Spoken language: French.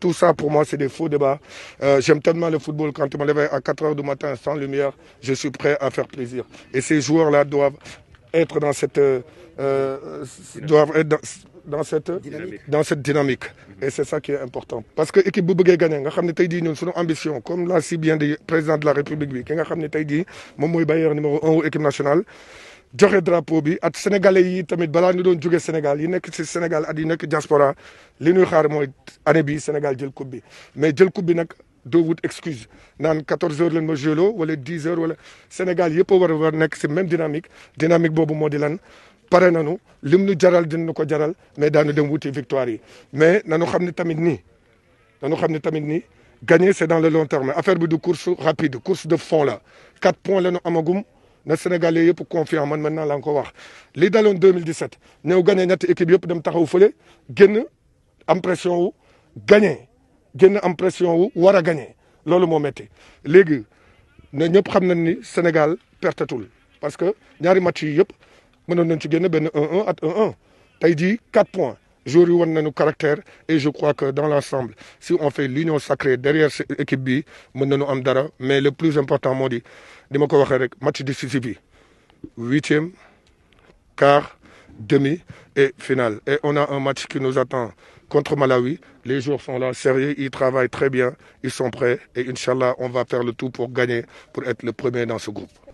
Tout ça, pour moi, c'est des faux débats. Euh, J'aime tellement le football. Quand tu me à 4 heures du matin sans lumière, je suis prêt à faire plaisir. Et ces joueurs-là doivent être dans cette... Euh, euh doivent être dans, cette dynamique. dans cette dynamique et c'est ça qui est important parce que l'équipe bu gagne, nous nga dit ambition comme l'a si bien dit président de la république bi ki numéro 1, équipe nationale joxe drapeau bi at sénégalais yi tamit bala ñu doon jóge Sénégal yi nekk ci Sénégal at yi nekk diaspora li ñuy xaar mooy année bi Sénégal jël coupe bi mais jël coupe bi nag doo wut excuse naan 14 heures leen ma jëloo wala 10 heures wala Sénégal yépp war war nekk ci même dynamique dynamique boobu moo di lan pare nañu lim nu jaral dinañu ko jaral mais daanu dem wuti victoire yi mais nañu xam ne tamit ni nañu xam ne tamit ni gagner c'est dans le long terme affaire bi du course rapide course de fond la 4 points la ñu amagum na Sénégalais yëpp confiant man maintenant laa nga ko wax li daloon 2017 ñëw gagné ñetti équipe yëpp dem taxaw fële génn am pression wu gagné génn am pression wu war a gagné loolu moo métti léegi ne ñëpp xam nañ ni Sénégal pertatul parce que ñaari match yi yëpp mënoon nañ ci 1-1 at 1-1 Aujourd'hui, 4 points. Je yi wan caractère et je crois que dans l'ensemble si on fait l'union sacrée derrière cette équipe bi nañu mais le plus important mon dit, match ko match décisif huitième quart demi et finale et on a un match qui nous attend contre Malawi les joueurs sont là sérieux ils travaillent très bien ils sont prêts et inch'Allah on va faire le tout pour gagner pour être le premier dans ce groupe